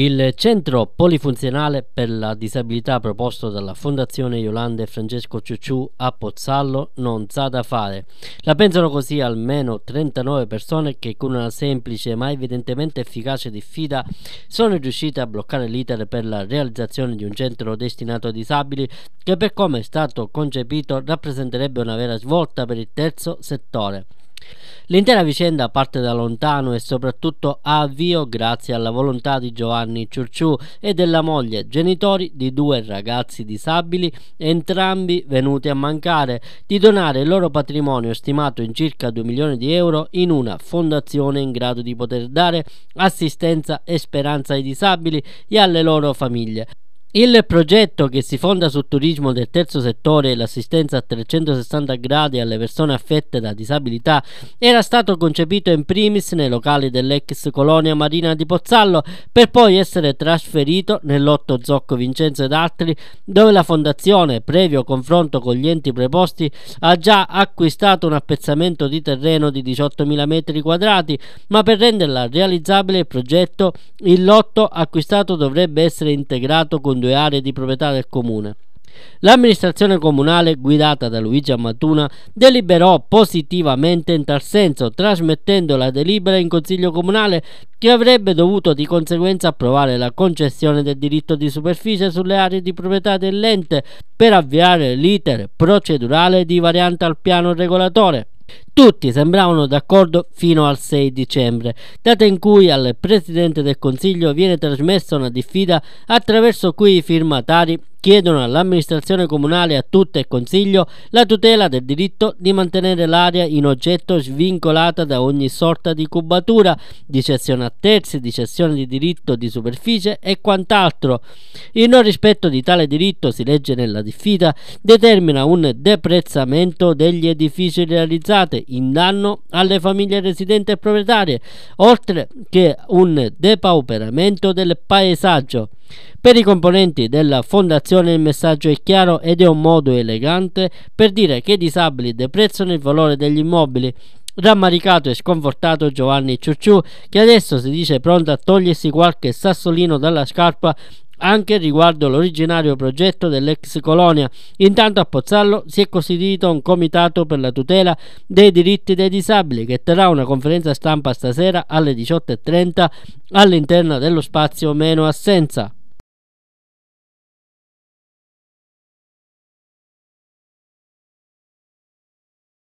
Il centro polifunzionale per la disabilità proposto dalla Fondazione e Francesco Ciucciù a Pozzallo non sa da fare. La pensano così almeno 39 persone che con una semplice ma evidentemente efficace diffida sono riuscite a bloccare l'iter per la realizzazione di un centro destinato ai disabili che per come è stato concepito rappresenterebbe una vera svolta per il terzo settore. L'intera vicenda parte da lontano e soprattutto ha avvio grazie alla volontà di Giovanni Ciurciù e della moglie, genitori di due ragazzi disabili, entrambi venuti a mancare, di donare il loro patrimonio stimato in circa 2 milioni di euro in una fondazione in grado di poter dare assistenza e speranza ai disabili e alle loro famiglie. Il progetto che si fonda sul turismo del terzo settore e l'assistenza a 360 gradi alle persone affette da disabilità era stato concepito in primis nei locali dell'ex colonia marina di Pozzallo per poi essere trasferito nell'otto Zocco Vincenzo ed altri dove la fondazione, previo confronto con gli enti preposti, ha già acquistato un appezzamento di terreno di 18.000 metri quadrati ma per renderla realizzabile il progetto il lotto acquistato dovrebbe essere integrato con due aree di proprietà del comune. L'amministrazione comunale, guidata da Luigi Ammatuna, deliberò positivamente in tal senso, trasmettendo la delibera in Consiglio Comunale che avrebbe dovuto di conseguenza approvare la concessione del diritto di superficie sulle aree di proprietà dell'ente per avviare l'iter procedurale di variante al piano regolatore. Tutti sembravano d'accordo fino al 6 dicembre, data in cui al Presidente del Consiglio viene trasmessa una diffida attraverso cui i firmatari chiedono all'amministrazione comunale a tutte e Consiglio la tutela del diritto di mantenere l'area in oggetto svincolata da ogni sorta di cubatura, di cessione a terzi, di cessione di diritto di superficie e quant'altro. Il non rispetto di tale diritto, si legge nella diffida, determina un deprezzamento degli edifici realizzati in danno alle famiglie residenti e proprietarie, oltre che un depauperamento del paesaggio. Per i componenti della fondazione il messaggio è chiaro ed è un modo elegante per dire che i disabili deprezzano il valore degli immobili. Rammaricato e sconfortato Giovanni Ciucciù, che adesso si dice pronto a togliersi qualche sassolino dalla scarpa anche riguardo l'originario progetto dell'ex colonia. Intanto a Pozzallo si è costituito un comitato per la tutela dei diritti dei disabili che terrà una conferenza stampa stasera alle 18.30 all'interno dello spazio Meno Assenza.